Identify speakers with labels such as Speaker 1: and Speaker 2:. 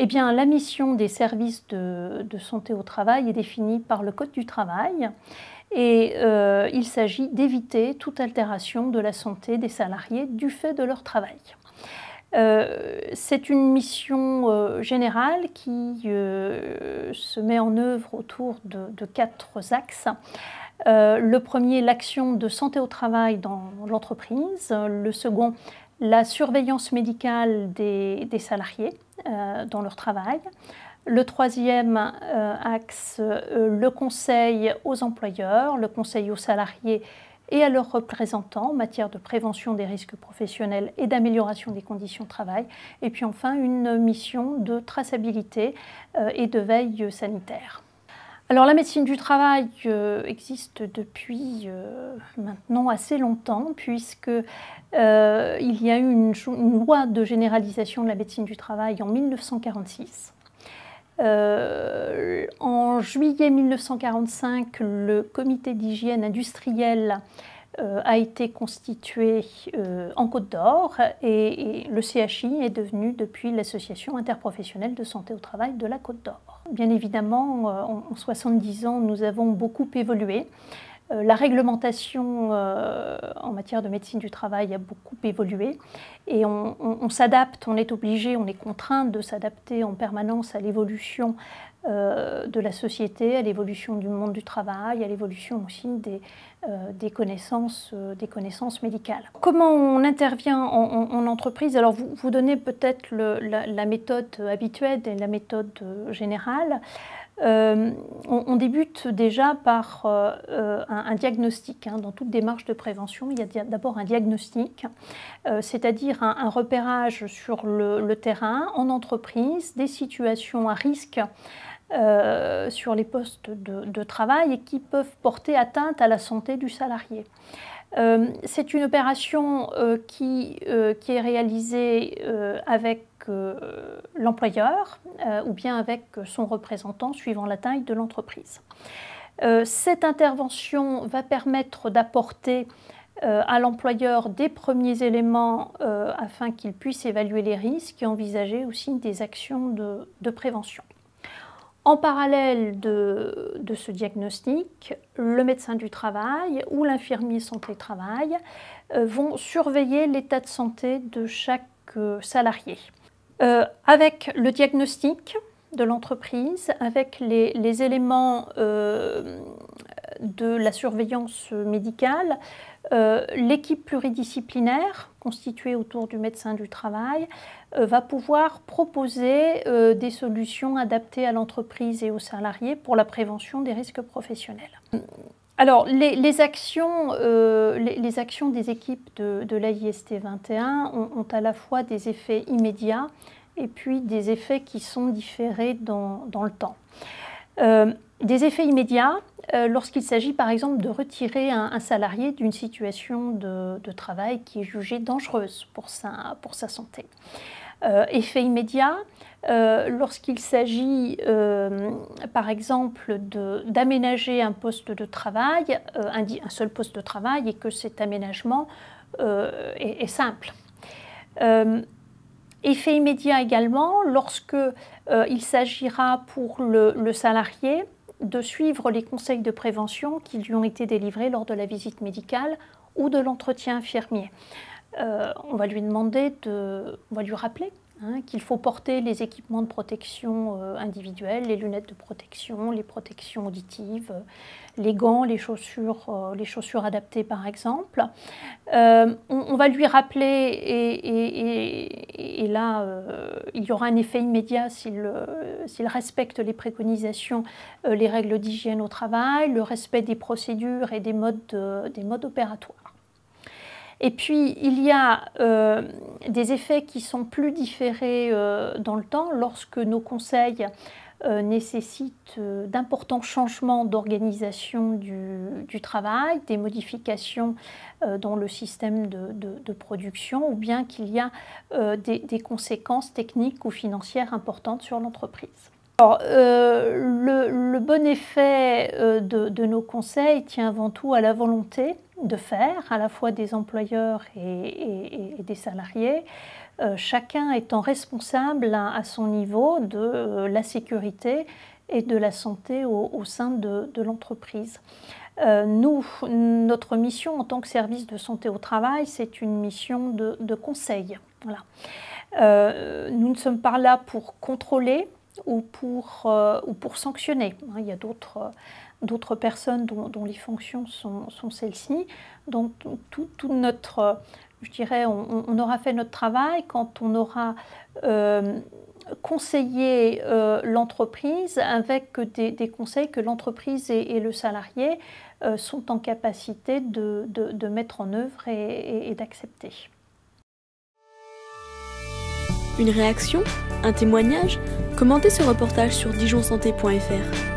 Speaker 1: Eh bien, la mission des services de, santé au travail est définie par le Code du travail et euh, il s'agit d'éviter toute altération de la santé des salariés du fait de leur travail. Euh, c'est une mission euh, générale qui se met en œuvre autour de, quatre axes. le premier, l'action de santé au travail dans l'entreprise. Le second, la surveillance médicale des salariés. Euh, dans leur travail. Le troisième euh, axe, euh, le conseil aux employeurs, le conseil aux salariés et à leurs représentants en matière de prévention des risques professionnels et d'amélioration des conditions de travail. Et puis enfin, une mission de traçabilité et de veille sanitaire. Alors la médecine du travail euh, existe depuis euh, maintenant assez longtemps puisque euh, il y a eu une, loi de généralisation de la médecine du travail en 1946. en juillet 1945, le comité d'hygiène industrielle a été constitué en Côte d'Or et le CHI est devenu depuis l'association interprofessionnelle de santé au travail de la Côte d'Or bien évidemment, euh, en 70 ans, nous avons beaucoup évolué. Euh, la réglementation euh, en matière de médecine du travail a beaucoup évolué et on, s'adapte, on est obligé, on est contraint de s'adapter en permanence à l'évolution euh, de la société, à l'évolution du monde du travail, à l'évolution aussi des, euh, connaissances, euh, des connaissances médicales. Comment on intervient en, entreprise Alors vous, vous donnez peut-être la, méthode habituelle et la méthode générale. Euh, on, débute déjà par euh, euh, un, diagnostic. Hein. Dans toute démarche de prévention, il y a d'abord un diagnostic, c'est-à-dire un, repérage sur le, terrain, en entreprise, des situations à risque. sur les postes de, travail et qui peuvent porter atteinte à la santé du salarié. c'est une opération qui, est réalisée avec euh, l'employeur euh, ou bien avec son représentant suivant la taille de l'entreprise. Euh, cette intervention va permettre d'apporter à l'employeur des premiers éléments afin qu'il puisse évaluer les risques et envisager aussi des actions de, prévention. En parallèle de, ce diagnostic, le médecin du travail ou l'infirmier santé-travail vont surveiller l'état de santé de chaque salarié. Euh, avec le diagnostic de l'entreprise, avec les, éléments euh, de la surveillance médicale, euh, l'équipe pluridisciplinaire constituée autour du médecin du travail va pouvoir proposer des solutions adaptées à l'entreprise et aux salariés pour la prévention des risques professionnels alors, euh, les, actions, des équipes de, l'AIST 21 ont, à la fois des effets immédiats et puis des effets qui sont différés dans, le temps. Euh, des effets immédiats euh, lorsqu'il s'agit par exemple de retirer un, salarié d'une situation de, travail qui est jugée dangereuse pour pour sa santé. Euh, effet immédiat. Euh, lorsqu'il s'agit, euh, par exemple, d'aménager un poste de travail, un, seul poste de travail, et que cet aménagement est, simple. effet immédiat également, lorsqu'il s'agira pour le, salarié de suivre les conseils de prévention qui lui ont été délivrés lors de la visite médicale ou de l'entretien infirmier. Euh, on va lui demander de, va lui rappeler hein, qu'il faut porter les équipements de protection euh, individuels, individuelle, les lunettes de protection, les protections auditives, euh, les gants, les chaussures, les chaussures adaptées par exemple. On, va lui rappeler et, là il y aura un effet immédiat s'il respecte les préconisations, les règles d'hygiène au travail, le respect des procédures et des modes opératoires. Et puis, il y a euh, des effets qui sont plus différés euh, dans le temps lorsque nos conseils euh, nécessitent d'importants changements d'organisation du, travail, des modifications dans le système de, production, ou bien qu'il y a des, conséquences techniques ou financières importantes sur l'entreprise. Alors, le, bon effet de, nos conseils tient avant tout à la volonté de faire, à la fois des employeurs et, des salariés, euh, chacun étant responsable hein, à, son niveau de euh, la sécurité et de la santé au, sein de, l'entreprise. Euh, nous, notre mission en tant que service de santé au travail, c'est une mission de, de conseil. Voilà. nous ne sommes pas là pour contrôler ou pour, ou pour sanctionner. Il y a d'autres d'autres personnes dont, les fonctions sont, celles-ci. Donc tout, notre, euh, je dirais, on, aura fait notre travail quand on aura euh, conseillé euh, l'entreprise avec des, conseils que l'entreprise et, le salarié sont en capacité de, mettre en œuvre et, d'accepter. Une réaction Un témoignage Commentez ce reportage sur dijonsanté.fr.